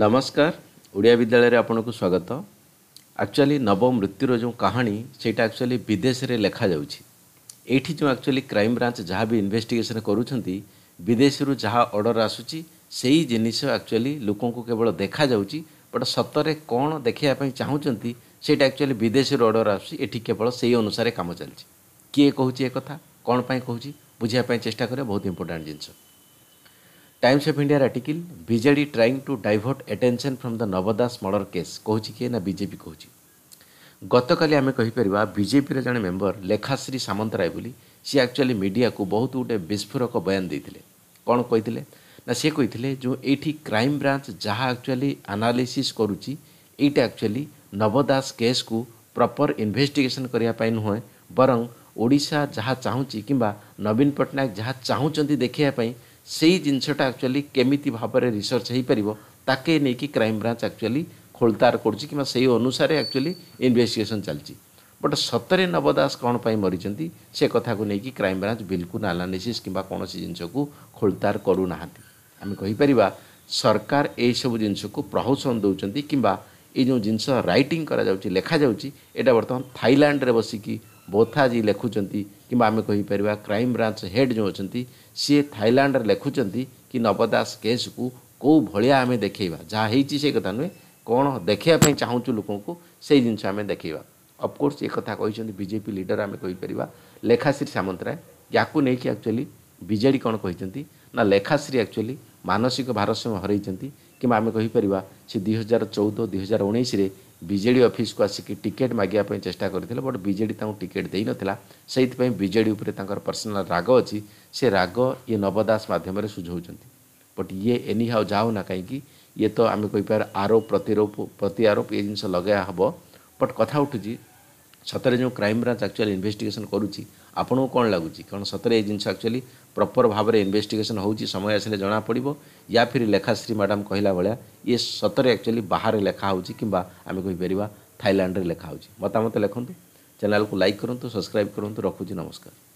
ନମସ୍କାର ଓଡ଼ିଆ ବିଦ୍ୟାଳୟରେ ଆପଣଙ୍କୁ ସ୍ୱାଗତ ଆକ୍ଚୁଆଲି ନବ ମୃତ୍ୟୁର ଯେଉଁ କାହାଣୀ ସେଇଟା ଆକ୍ଚୁଆଲି ବିଦେଶରେ ଲେଖାଯାଉଛି ଏଇଠି ଯେଉଁ ଆକ୍ଚୁଆଲି କ୍ରାଇମ୍ ବ୍ରାଞ୍ଚ ଯାହା ବି ଇନଭେଷ୍ଟିଗେସନ୍ କରୁଛନ୍ତି ବିଦେଶରୁ ଯାହା ଅର୍ଡ଼ର ଆସୁଛି ସେଇ ଜିନିଷ ଆକ୍ଚୁଆଲି ଲୋକଙ୍କୁ କେବଳ ଦେଖାଯାଉଛି ବଟ୍ ସତରେ କ'ଣ ଦେଖାଇବା ପାଇଁ ଚାହୁଁଛନ୍ତି ସେଇଟା ଆକ୍ଚୁଆଲି ବିଦେଶରୁ ଅର୍ଡ଼ର ଆସୁଛି ଏଠି କେବଳ ସେଇ ଅନୁସାରେ କାମ ଚାଲିଛି କିଏ କହୁଛି ଏ କଥା କ'ଣ ପାଇଁ କହୁଛି ବୁଝିବା ପାଇଁ ଚେଷ୍ଟା କରିବା ବହୁତ ଇମ୍ପୋର୍ଟାଣ୍ଟ ଜିନିଷ Times of India article BJD trying to divert attention from the Naba Das murder case କହୁଛି କିଏ ନା ବିଜେପି କହୁଛି ଗତକାଲି ଆମେ କହିପାରିବା ବିଜେପିର ଜଣେ ମେମ୍ବର ଲେଖାଶ୍ରୀ ସାମନ୍ତରାୟ ବୋଲି ସିଏ ଆକ୍ଚୁଆଲି ମିଡ଼ିଆକୁ ବହୁତ ଗୋଟେ ବିସ୍ଫୋରକ ବୟାନ ଦେଇଥିଲେ କ'ଣ କହିଥିଲେ ନା ସିଏ କହିଥିଲେ ଯେଉଁ ଏଇଠି କ୍ରାଇମ୍ ବ୍ରାଞ୍ଚ ଯାହା ଆକ୍ଚୁଆଲି ଆନାଲିସିସ୍ କରୁଛି ଏଇଟା ଆକ୍ଚୁଆଲି ନବଦାସ କେସ୍କୁ ପ୍ରପର୍ ଇନଭେଷ୍ଟିଗେସନ୍ କରିବା ପାଇଁ ନୁହେଁ ବରଂ ଓଡ଼ିଶା ଯାହା ଚାହୁଁଛି କିମ୍ବା ନବୀନ ପଟ୍ଟନାୟକ ଯାହା ଚାହୁଁଛନ୍ତି ଦେଖାଇବା ପାଇଁ ସେଇ ଜିନିଷଟା ଆକ୍ଚୁଆଲି କେମିତି ଭାବରେ ରିସର୍ଚ୍ଚ ହୋଇପାରିବ ତାକେ ନେଇକି କ୍ରାଇମବ୍ରାଞ୍ଚ ଆକ୍ଚୁଆଲି ଖୋଳତାର କରୁଛି କିମ୍ବା ସେଇ ଅନୁସାରେ ଆକ୍ଚୁଆଲି ଇନଭେଷ୍ଟିଗେସନ୍ ଚାଲିଛି ବଟ୍ ସତରେ ନବ ଦାସ କ'ଣ ପାଇଁ ମରିଛନ୍ତି ସେ କଥାକୁ ନେଇକି କ୍ରାଇମବ୍ରାଞ୍ଚ ବିଲକୁଲ ଆନାଲିସିସ୍ କିମ୍ବା କୌଣସି ଜିନିଷକୁ ଖୋଳତାର କରୁନାହାନ୍ତି ଆମେ କହିପାରିବା ସରକାର ଏହିସବୁ ଜିନିଷକୁ ପ୍ରହସନ ଦେଉଛନ୍ତି କିମ୍ବା ଏଇ ଯେଉଁ ଜିନିଷ ରାଇଟିଂ କରାଯାଉଛି ଲେଖାଯାଉଛି ଏଇଟା ବର୍ତ୍ତମାନ ଥାଇଲାଣ୍ଡରେ ବସିକି बोथा जी लिखुंट कि आम कहीपर क्राइम ब्रांच हेड जो अच्छा सी थाइलैंड लिखुं कि नवदास केस को कौ भाया आम देखा जहाँ से कथा नुहे कौन देखापे चाहूँ लोक को से देखा अफकोर्स एक कथा बीजेपी लिडर आम कहीपर लेखाश्री सामंतराय या को लेकिन आकचुअली विजे कौन कही ना लेखाश्री एक्चुअली मानसिक भारसम्य हर कि आम कहीपर से दुई हजार चौदह दुई हजार उन्ईस बीजेडी ऑफिस को आसिक टिकेट मागिया मागे चेस्टा करते बट बजे टिकेट दे ना से बीजेडी उपरे राग अच्छी से राग ये नव दास मध्यम सुझाऊँ बट ये एनी हाउ जाऊ ना कहीं ये तो आम कही पार आरोप प्रतिरोप प्रति आरोप ये जिन लगे हम बट कथ उठू सतरे जो क्राइम ब्रांच आकचुआल इनभेस्टिगेसन करुच्छी আপন কোন লাগু জি কোন সতরে এই জিনস অ্যাকচুয়ালি প্রপার ভাবে ইনভেস্টিগেশন হয় জি সময় আছেলে জানা পড়িবো ইয়া ফिरी लेखाশ্রী ম্যাডাম কইলা বলা এ সতরে অ্যাকচুয়ালি বাইরে লেখা হয় জি কিম্বা আমি কই বেরিবা থাইল্যান্ডে লেখা হয় জি মতা মত লেখন্ত চ্যানেল কো লাইক করন্ত সাবস্ক্রাইব করন্ত রাখু জি নমস্কার